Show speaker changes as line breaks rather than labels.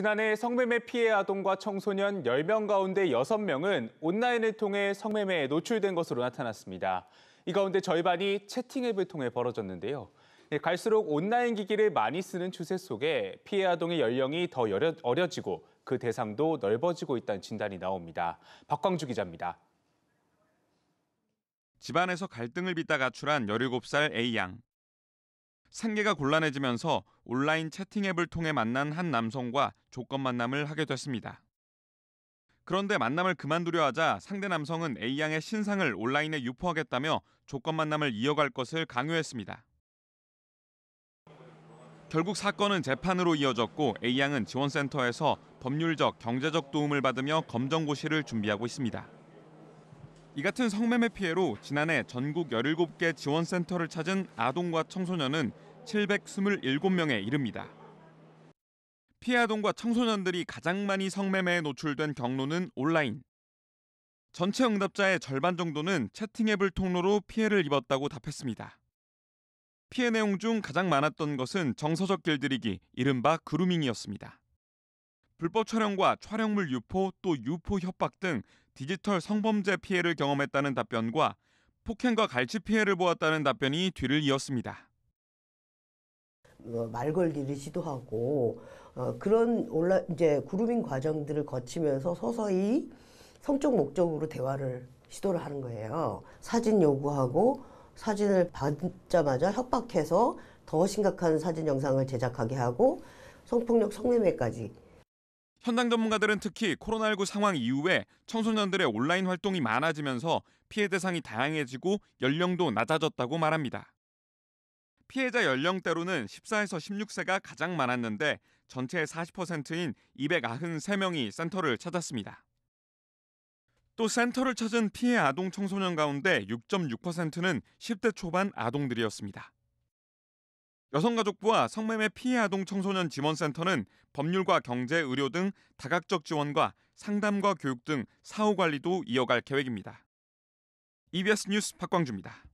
지난해 성매매 피해 아동과 청소년 10명 가운데 6명은 온라인을 통해 성매매에 노출된 것으로 나타났습니다. 이 가운데 절반이 채팅앱을 통해 벌어졌는데요. 예, 갈수록 온라인 기기를 많이 쓰는 추세 속에 피해 아동의 연령이 더 어려, 지고그 대상도 넓어지고 있다는 진단이 나옵니다. 박광주 기자입니다.
집안에서 갈등을 빚다 가출한 17살 A양. 생계가 곤란해지면서 온라인 채팅 앱을 통해 만난 한 남성과 조건 만남을 하게 됐습니다. 그런데 만남을 그만두려 하자 상대 남성은 A양의 신상을 온라인에 유포하겠다며 조건 만남을 이어갈 것을 강요했습니다. 결국 사건은 재판으로 이어졌고 A양은 지원센터에서 법률적, 경제적 도움을 받으며 검정고시를 준비하고 있습니다. 이 같은 성매매 피해로 지난해 전국 17개 지원센터를 찾은 아동과 청소년은 727명에 이릅니다. 피해 아동과 청소년들이 가장 많이 성매매에 노출된 경로는 온라인. 전체 응답자의 절반 정도는 채팅앱을 통로로 피해를 입었다고 답했습니다. 피해 내용 중 가장 많았던 것은 정서적 길들이기, 이른바 그루밍이었습니다. 불법 촬영과 촬영물 유포 또 유포 협박 등 디지털 성범죄 피해를 경험했다는 답변과 폭행과 갈치 피해를 보았다는 답변이 뒤를 이었습니다.
어, 말 걸기를 시도하고 어, 그런 온라 이제 그룹인 과정들을 거치면서 서서히 성적 목적으로 대화를 시도를 하는 거예요. 사진 요구하고 사진을 받자마자 협박해서 더 심각한 사진 영상을 제작하게 하고 성폭력 성매매까지
현장 전문가들은 특히 코로나19 상황 이후에 청소년들의 온라인 활동이 많아지면서 피해 대상이 다양해지고 연령도 낮아졌다고 말합니다. 피해자 연령대로는 14에서 16세가 가장 많았는데 전체의 40%인 293명이 센터를 찾았습니다. 또 센터를 찾은 피해 아동 청소년 가운데 6.6%는 10대 초반 아동들이었습니다. 여성가족부와 성매매 피해 아동 청소년 지원센터는 법률과 경제, 의료 등 다각적 지원과 상담과 교육 등 사후 관리도 이어갈 계획입니다. EBS 뉴스 박광주입니다.